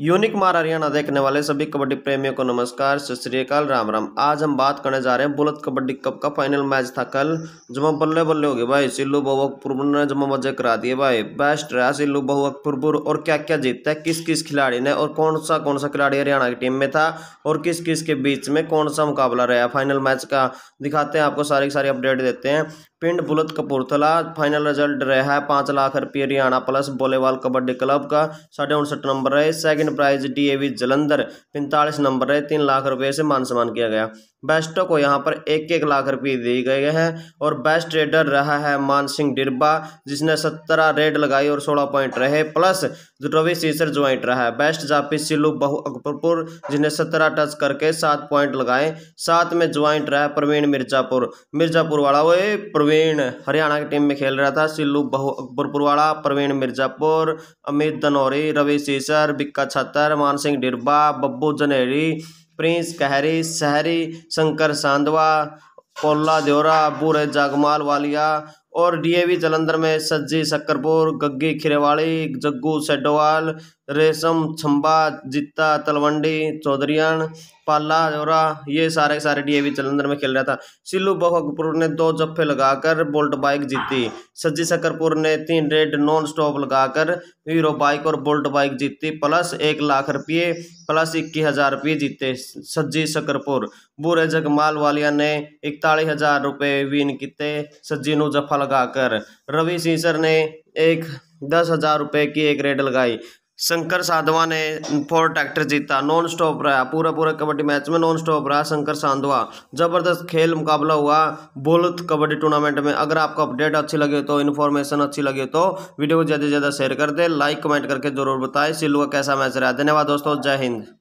unique मार हरियाणा देखने वाले सभी कबड्डी प्रेमियों को नमस्कार सत श्रीकाल राम राम आज हम बात करने जा रहे हैं बुलत कबड्डी कप का फाइनल मैच था कल जमा बल्ले बल्ले हो गए भाई सिल्लू बहुअकपुर ने जमा मजे करा दिए भाई बेस्ट रहा सिल्लू बहुअकपुर और क्या क्या जीतता है किस किस खिलाड़ी ने और कौन सा कौन सा खिलाड़ी हरियाणा की टीम में था और किस किस के बीच में कौन सा मुकाबला रहा फाइनल मैच का दिखाते हैं आपको सारी सारी अपडेट देते हैं पिंड बुलत कपूरथला फाइनल रिजल्ट रहा है पाँच लाख रुपये Haryana plus volleyball kabaddi club का साढ़े उनसठ नंबर रहे सेकंड प्राइज डीएवी जलंधर पैंतालीस नंबर रहे तीन लाख रुपये से मान सम्मान किया गया बेस्टों को यहां पर एक एक लाख रुपये दिए गए हैं और बेस्ट रेडर रहा है मान सिंह डिरबा जिसने सत्रह रेड लगाई और सोलह पॉइंट रहे प्लस रवि शीशर ज्वाइंट रहा बेस्ट जापी सिलू बहु अकबरपुर जिन्हें सत्रह टच करके सात पॉइंट लगाए सात में ज्वाइंट रहा प्रवीण मिर्जापुर मिर्जापुर वाला वो प्रवीण हरियाणा की टीम में खेल रहा था सिल्लू बहु अकबरपुर वाला प्रवीण मिर्जापुर अमित दनौरी रवि शीशर बिक्का छत्तर मान सिंह डिरबा बब्बू जनेरी प्रिंस कहरी सहरी शंकर सांधवा पोला द्योरा बूरे जागमाल वालिया और डीएवी जलंधर में सज्जी शक्करपुर गग्गी खिरेवाड़ी जग्गू सेडोवाल रेशम छम्बा जित्ता तलवंडी चौधरियान पाला जोरा ये सारे सारे डीएवी जलंधर में खेल रहा था सिल्लू बहकपुर ने दो जफ्फे लगाकर बोल्ट बाइक जीती सज्जी शक्करपुर ने तीन रेड नॉन स्टॉप लगाकर हीरो बाइक और बोल्ट बाइक जीती प्लस एक लाख रुपये प्लस इक्कीस हजार रुपये जीते सज्जी शक्करपुर बुरे जगमाल वालिया ने इकतालीस हजार रुपये विन किते सज्जी नफा लगाकर रवि सीसर ने एक दस हजार रुपये की एक रेड लगाई शंकर साधवा ने फोर ट्रैक्टर जीता नॉन स्टॉप रहा पूरा पूरा कबड्डी मैच में नॉन स्टॉप रहा शंकर साधवा जबरदस्त खेल मुकाबला हुआ बोलत कबड्डी टूर्नामेंट में अगर आपको अपडेट अच्छी लगे तो इन्फॉर्मेशन अच्छी लगे तो वीडियो को ज़्यादा से ज़्यादा शेयर कर दे लाइक कमेंट करके जरूर बताएं सिल्लू का कैसा मैच रहा धन्यवाद दोस्तों जय हिंद